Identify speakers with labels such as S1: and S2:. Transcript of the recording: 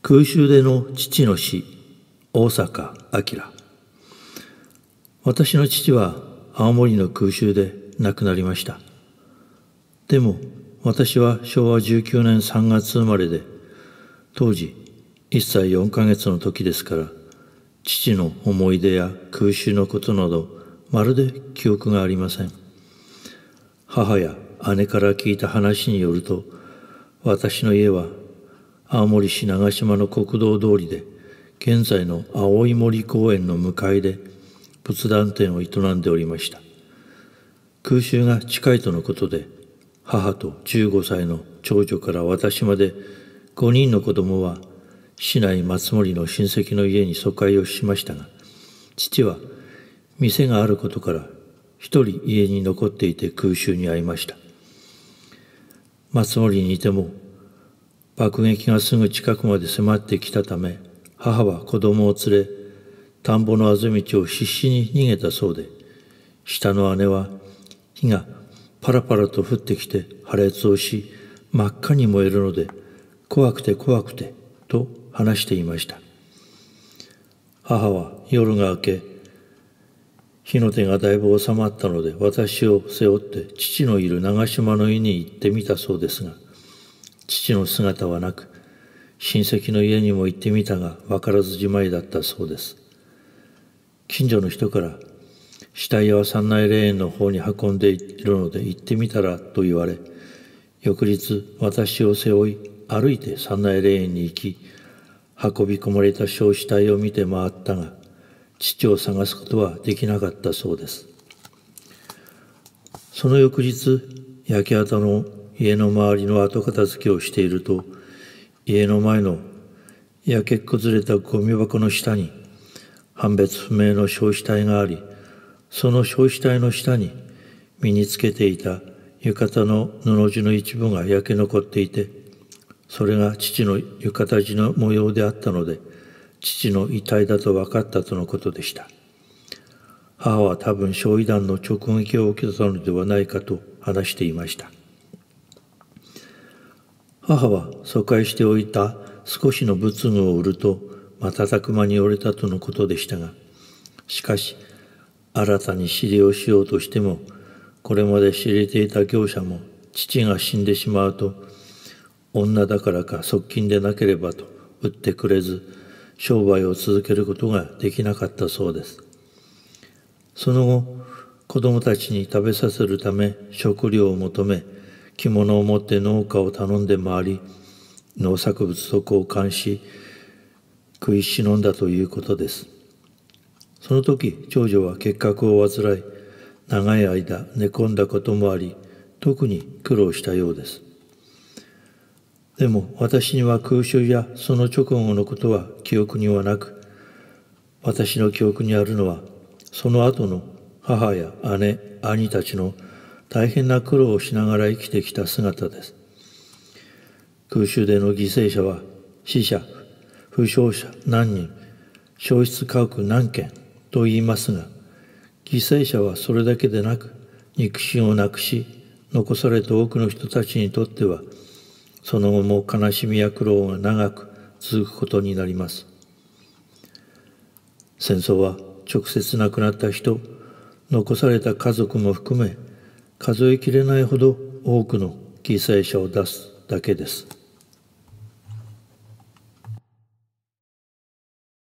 S1: 空襲での父の死大坂明私の父は青森の空襲で亡くなりましたでも私は昭和19年3月生まれで当時1歳4ヶ月の時ですから父の思い出や空襲のことなどまるで記憶がありません母や姉から聞いた話によると私の家は青森市長島の国道通りで現在の青い森公園の向かいで仏壇店を営んでおりました空襲が近いとのことで母と15歳の長女から私まで5人の子供は市内松森の親戚の家に疎開をしましたが父は店があることから一人家に残っていて空襲に遭いました松森にいても爆撃がすぐ近くまで迫ってきたため母は子供を連れ田んぼのあぜ道を必死に逃げたそうで下の姉は火がパラパラと降ってきて破裂をし真っ赤に燃えるので怖くて怖くてと話していました母は夜が明け火の手がだいぶ収まったので私を背負って父のいる長島の家に行ってみたそうですが父の姿はなく親戚の家にも行ってみたが分からずじまいだったそうです近所の人から死体は三内霊園の方に運んでいるので行ってみたらと言われ翌日私を背負い歩いて三内霊園に行き運び込まれた焼死体を見て回ったが父を探すことはできなかったそうですその翌日焼け跡の家の周りの後片付けをしていると家の前の焼け崩れたゴミ箱の下に判別不明の焼死体がありその焼死体の下に身につけていた浴衣の布地の一部が焼け残っていてそれが父の浴衣地の模様であったので父の遺体だと分かったとのことでした母は多分焼夷弾の直撃を受けたのではないかと話していました母は疎開しておいた少しの仏具を売ると瞬く間に折れたとのことでしたがしかし新たに知りをしようとしてもこれまで知れていた業者も父が死んでしまうと女だからか側近でなければと売ってくれず商売を続けることができなかったそうですその後子供たちに食べさせるため食料を求め着物を持って農家を頼んで回り農作物と交換し食いしのんだということですその時長女は結核を患い長い間寝込んだこともあり特に苦労したようですでも私には空襲やその直後のことは記憶にはなく私の記憶にあるのはその後の母や姉兄たちの大変な苦労をしながら生きてきた姿です空襲での犠牲者は死者負傷者何人焼失家屋何件と言いますが犠牲者はそれだけでなく肉親をなくし残された多くの人たちにとってはその後も悲しみや苦労が長く続くことになります戦争は直接亡くなった人残された家族も含め数えきれないほど多くの犠牲者を出すだけです。